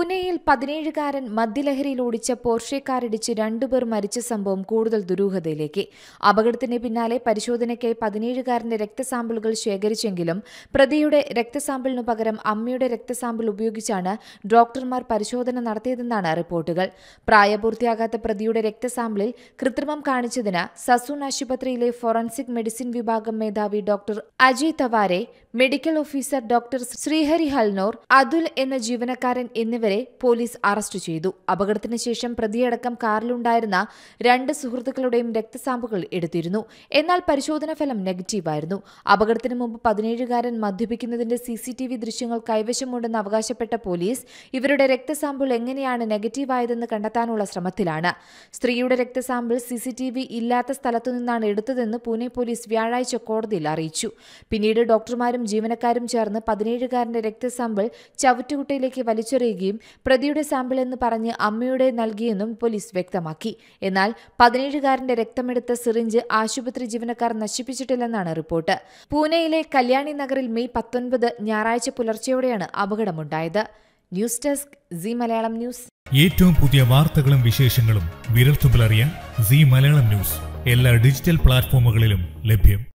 പൂനെയിൽ പതിനേഴുകാരൻ മദ്യലഹരിയിൽ ഓടിച്ച പോർഷെ കാറിടിച്ച് രണ്ടുപേർ മരിച്ച സംഭവം കൂടുതൽ ദുരൂഹതയിലേക്ക് അപകടത്തിന് പിന്നാലെ പരിശോധനയ്ക്കായി പതിനേഴുകാരന്റെ രക്തസാമ്പിളുകൾ ശേഖരിച്ചെങ്കിലും പ്രതിയുടെ രക്തസാമ്പിളിനു പകരം അമ്മയുടെ രക്തസാമ്പിൾ ഉപയോഗിച്ചാണ് ഡോക്ടർമാർ പരിശോധന നടത്തിയതെന്നാണ് റിപ്പോർട്ടുകൾ പ്രായപൂർത്തിയാകാത്ത പ്രതിയുടെ രക്തസാമ്പിളിൽ കൃത്രിമം കാണിച്ചതിന് സസൂൺ ആശുപത്രിയിലെ ഫോറൻസിക് മെഡിസിൻ വിഭാഗം മേധാവി doctor Ajay Taware medical officer doctor Shrihari Halnor Atul എന്ന ജീവനക്കാരൻ എന്നിവർ ഇവരെ പോലീസ് അറസ്റ്റ് ചെയ്തു അപകടത്തിന് ശേഷം പ്രതിയടക്കം കാറിലുണ്ടായിരുന്ന രണ്ട് സുഹൃത്തുക്കളുടെയും രക്തസാമ്പുകൾ എടുത്തിരുന്നു എന്നാൽ പരിശോധന ഫലം നെഗറ്റീവായിരുന്നു അപകടത്തിന് മുമ്പ് പതിനേഴുകാരൻ മദ്യപിക്കുന്നതിന്റെ സിസിടിവി ദൃശ്യങ്ങൾ കൈവശമുണ്ടെന്ന് അവകാശപ്പെട്ട പോലീസ് ഇവരുടെ രക്തസാമ്പിൾ എങ്ങനെയാണ് നെഗറ്റീവായതെന്ന് കണ്ടെത്താനുള്ള ശ്രമത്തിലാണ് സ്ത്രീയുടെ രക്തസാമ്പിൾ സിസിടിവി ഇല്ലാത്ത സ്ഥലത്തു നിന്നാണ് എടുത്തതെന്ന് പൂനെ പോലീസ് വ്യാഴാഴ്ച കോടതിയിൽ അറിയിച്ചു പിന്നീട് ഡോക്ടർമാരും ജീവനക്കാരും ചേർന്ന് പതിനേഴുകാരന്റെ രക്തസാമ്പിൾ ചവറ്റുകുട്ടയിലേക്ക് വലിച്ചെറിയുകയും പ്രതിയുടെ സാമ്പിൾ എന്ന് പറഞ്ഞ് അമ്മയുടെ നൽകിയെന്നും പോലീസ് വ്യക്തമാക്കി എന്നാൽ പതിനേഴുകാരന്റെ രക്തമെടുത്ത സിറിഞ്ച് ആശുപത്രി ജീവനക്കാർ നശിപ്പിച്ചിട്ടില്ലെന്നാണ് റിപ്പോർട്ട് പൂനെയിലെ കല്യാണി നഗറിൽ മെയ് പത്തൊൻപത് ഞായറാഴ്ച പുലർച്ചെയോടെയാണ് അപകടമുണ്ടായത് news desk C Malayalam news ഏറ്റവും പുതിയ വാർത്തകളും വിശേഷങ്ങളും തുമ്പിലറിയാൻ സി മലയാളം ന്യൂസ് എല്ലാ ഡിജിറ്റൽ പ്ലാറ്റ്ഫോമുകളിലും ലഭ്യം